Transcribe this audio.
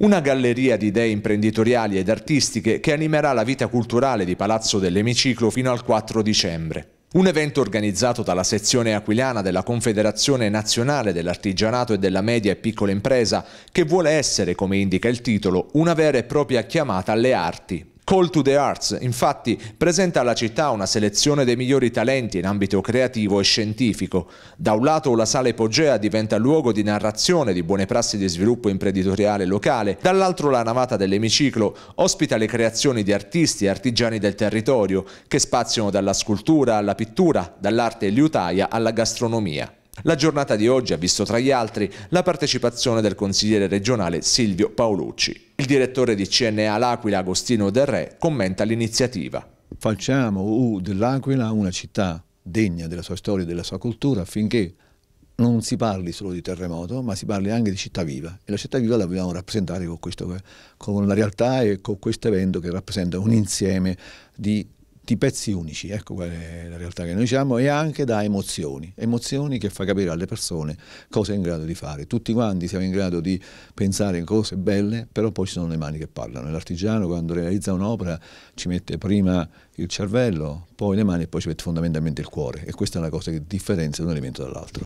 Una galleria di idee imprenditoriali ed artistiche che animerà la vita culturale di Palazzo dell'Emiciclo fino al 4 dicembre. Un evento organizzato dalla sezione aquiliana della Confederazione Nazionale dell'Artigianato e della Media e Piccola Impresa, che vuole essere, come indica il titolo, una vera e propria chiamata alle arti. Call to the Arts, infatti, presenta alla città una selezione dei migliori talenti in ambito creativo e scientifico. Da un lato la Sala Epogea diventa luogo di narrazione di buone prassi di sviluppo imprenditoriale locale, dall'altro la navata dell'emiciclo ospita le creazioni di artisti e artigiani del territorio, che spaziano dalla scultura alla pittura, dall'arte liutaia alla gastronomia. La giornata di oggi ha visto tra gli altri la partecipazione del consigliere regionale Silvio Paolucci. Il direttore di CNA L'Aquila Agostino Del Re commenta l'iniziativa. Facciamo dell'Aquila una città degna della sua storia e della sua cultura affinché non si parli solo di terremoto, ma si parli anche di città viva. E la città viva la vogliamo rappresentare con, questo, con la realtà e con questo evento che rappresenta un insieme di tutti pezzi unici, ecco qual è la realtà che noi siamo, e anche da emozioni, emozioni che fa capire alle persone cosa è in grado di fare. Tutti quanti siamo in grado di pensare in cose belle, però poi ci sono le mani che parlano. L'artigiano quando realizza un'opera ci mette prima il cervello, poi le mani e poi ci mette fondamentalmente il cuore e questa è la cosa che differenzia un elemento dall'altro.